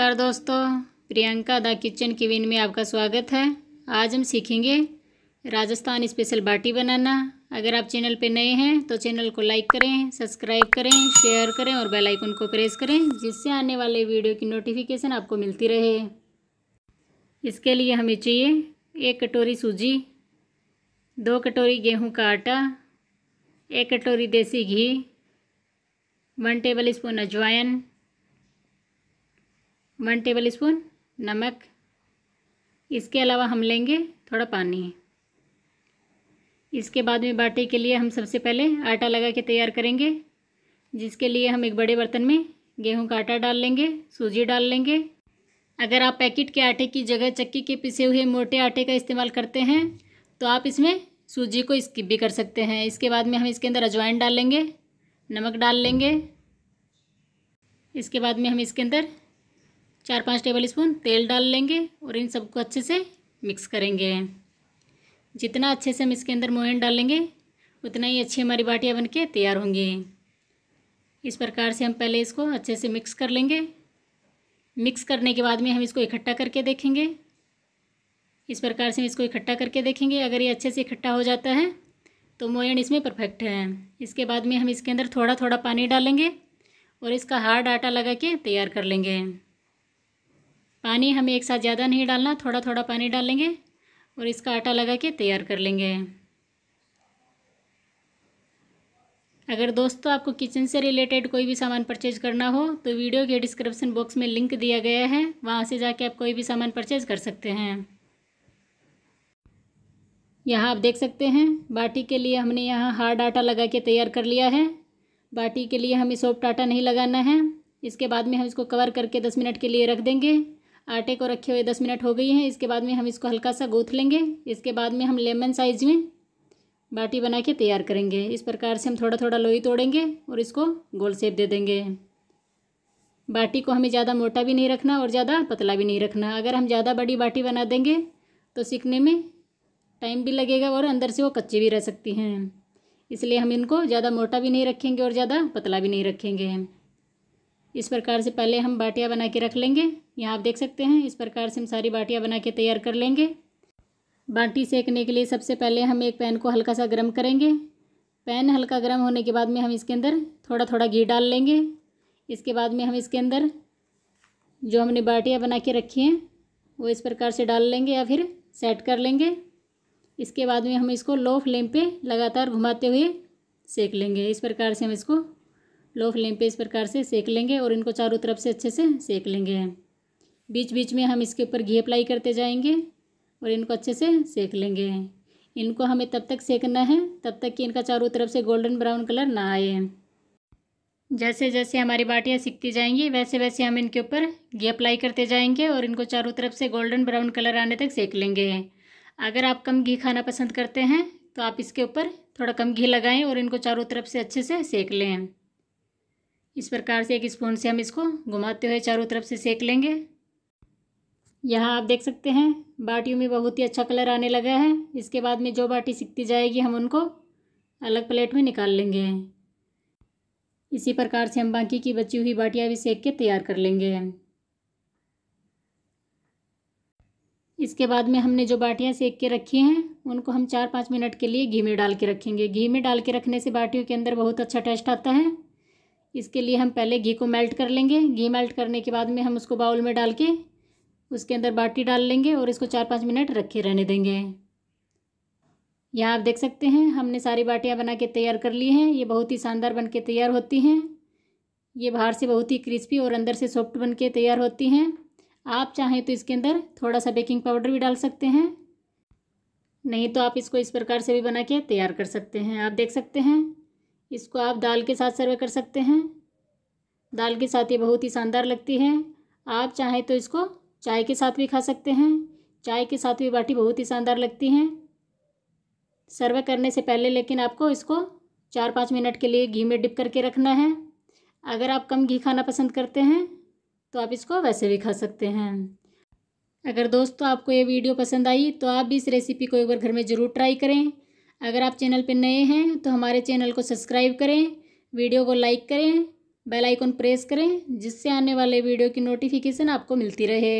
नमस्कार दोस्तों Priyanka the kitchen किविन में आपका स्वागत है आज हम सीखेंगे राजस्थान स्पेशल बाटी बनाना अगर आप चैनल पर नए हैं तो चैनल को लाइक करें सब्सक्राइब करें शेयर करें और बेल आइकन को प्रेस करें जिससे आने वाले वीडियो की नोटिफिकेशन आपको मिलती रहे इसके लिए हमें चाहिए एक कटोरी सूजी दो कटोरी गेहूँ का आटा एक कटोरी देसी घी वन टेबल स्पून अजवाइन वन टेबल स्पून नमक इसके अलावा हम लेंगे थोड़ा पानी इसके बाद में बाटे के लिए हम सबसे पहले आटा लगा के तैयार करेंगे जिसके लिए हम एक बड़े बर्तन में गेहूं का आटा डाल लेंगे सूजी डाल लेंगे अगर आप पैकेट के आटे की जगह चक्की के पिसे हुए मोटे आटे का इस्तेमाल करते हैं तो आप इसमें सूजी को स्किप भी कर सकते हैं इसके बाद में हम इसके अंदर अजवाइन डाल लेंगे नमक डाल लेंगे इसके बाद में हम इसके अंदर चार पाँच टेबल स्पून तेल डाल लेंगे और इन सबको अच्छे से मिक्स करेंगे जितना अच्छे से हम इसके अंदर मोहन डालेंगे उतना ही अच्छी हमारी बाटिया बन के तैयार होंगी इस प्रकार से हम पहले इसको अच्छे से मिक्स कर लेंगे मिक्स करने के बाद में हम इसको इकट्ठा करके देखेंगे इस प्रकार से हम इसको इकट्ठा करके देखेंगे अगर ये अच्छे से इकट्ठा हो जाता है तो मोयन इसमें परफेक्ट है इसके बाद में हम इसके अंदर थोड़ा थोड़ा पानी डालेंगे और इसका हार्ड आटा लगा के तैयार कर लेंगे पानी हमें एक साथ ज़्यादा नहीं डालना थोड़ा थोड़ा पानी डालेंगे और इसका आटा लगा के तैयार कर लेंगे अगर दोस्तों आपको किचन से रिलेटेड कोई भी सामान परचेज करना हो तो वीडियो के डिस्क्रिप्शन बॉक्स में लिंक दिया गया है वहाँ से जाके आप कोई भी सामान परचेज कर सकते हैं यहाँ आप देख सकते हैं बाटी के लिए हमने यहाँ हार्ड आटा लगा के तैयार कर लिया है बाटी के लिए हमें सॉफ्ट आटा नहीं लगाना है इसके बाद में हम इसको कवर करके दस मिनट के लिए रख देंगे आटे को रखे हुए दस मिनट हो गई है इसके बाद में हम इसको हल्का सा गूँथ लेंगे इसके बाद में हम लेमन साइज में बाटी बना के तैयार करेंगे इस प्रकार से हम थोड़ा थोड़ा लोई तोड़ेंगे और इसको गोल सेप दे देंगे बाटी को हमें ज़्यादा मोटा भी नहीं रखना और ज़्यादा पतला भी नहीं रखना अगर हम ज़्यादा बड़ी बाटी बना देंगे तो सीखने में टाइम भी लगेगा और अंदर से वो कच्ची भी रह सकती हैं इसलिए हम इनको ज़्यादा मोटा भी नहीं रखेंगे और ज़्यादा पतला भी नहीं रखेंगे इस प्रकार से पहले हम बाटियाँ बना के रख लेंगे यहाँ आप देख सकते हैं इस प्रकार से हम सारी बाटियाँ बना के तैयार कर लेंगे बाटी सेकने के लिए सबसे पहले हम एक पैन को हल्का सा गर्म करेंगे पैन हल्का गर्म होने के बाद में हम इसके अंदर थोड़ा थोड़ा घी डाल लेंगे इसके बाद में हम इसके अंदर जो हमने बाटियाँ बना के रखी हैं वो इस प्रकार से डाल लेंगे या फिर सेट कर लेंगे इसके बाद में हम इसको लो फ्लेम पे लगातार घुमाते हुए सेक लेंगे इस प्रकार से हम इसको लो फ्लेम पे इस प्रकार से सेक लेंगे और इनको चारों तरफ से अच्छे से सेक लेंगे बीच बीच में हम इसके ऊपर घी अप्लाई करते जाएंगे और इनको अच्छे से सेक लेंगे इनको हमें तब तक सेकना है तब तक कि इनका चारों तरफ से गोल्डन ब्राउन कलर ना आए जैसे जैसे हमारी बाटियाँ सीखती जाएंगी वैसे वैसे हम इनके ऊपर घी अप्लाई करते जाएंगे और इनको चारों तरफ से गोल्डन ब्राउन कलर आने तक सेक लेंगे अगर आप कम घी खाना पसंद करते हैं तो आप इसके ऊपर थोड़ा कम घी लगाएं और इनको चारों तरफ से अच्छे से सेक लें इस प्रकार से एक स्पून से हम इसको घुमाते हुए चारों तरफ से सेक लेंगे यहाँ आप देख सकते हैं बाटियों में बहुत ही अच्छा कलर आने लगा है इसके बाद में जो बाटी सीखती जाएगी हम उनको अलग प्लेट में निकाल लेंगे इसी प्रकार से हम बाकी की बची हुई बाटियाँ भी सेक के तैयार कर लेंगे इसके बाद में हमने जो बाटियाँ सेक के रखी हैं उनको हम चार पाँच मिनट के लिए घी में डाल के रखेंगे घी में डाल के रखने से बाटियों के अंदर बहुत अच्छा टेस्ट आता है इसके लिए हम पहले घी को मेल्ट कर लेंगे घी मेल्ट करने के बाद में हम उसको बाउल में डाल के उसके अंदर बाटी डाल लेंगे और इसको चार पाँच मिनट रखे रहने देंगे यहाँ आप देख सकते हैं हमने सारी बाटियाँ बना के तैयार कर ली हैं ये बहुत ही शानदार बन के तैयार होती हैं ये बाहर से बहुत ही क्रिस्पी और अंदर से सॉफ्ट बन के तैयार होती हैं आप चाहें तो इसके अंदर थोड़ा सा बेकिंग पाउडर भी डाल सकते हैं नहीं तो आप इसको इस प्रकार से भी बना के तैयार कर सकते हैं आप देख सकते हैं इसको आप दाल के साथ सर्व कर सकते हैं दाल के साथ ये बहुत ही शानदार लगती है आप चाहें तो इसको चाय के साथ भी खा सकते हैं चाय के साथ भी बाटी बहुत ही शानदार लगती हैं सर्व करने से पहले लेकिन आपको इसको चार पाँच मिनट के लिए घी में डिप करके रखना है अगर आप कम घी खाना पसंद करते हैं तो आप इसको वैसे भी खा सकते हैं अगर दोस्तों आपको ये वीडियो पसंद आई तो आप भी इस रेसिपी को एक बार घर में ज़रूर ट्राई करें अगर आप चैनल पर नए हैं तो हमारे चैनल को सब्सक्राइब करें वीडियो को लाइक करें बेल आइकन प्रेस करें जिससे आने वाले वीडियो की नोटिफिकेशन आपको मिलती रहे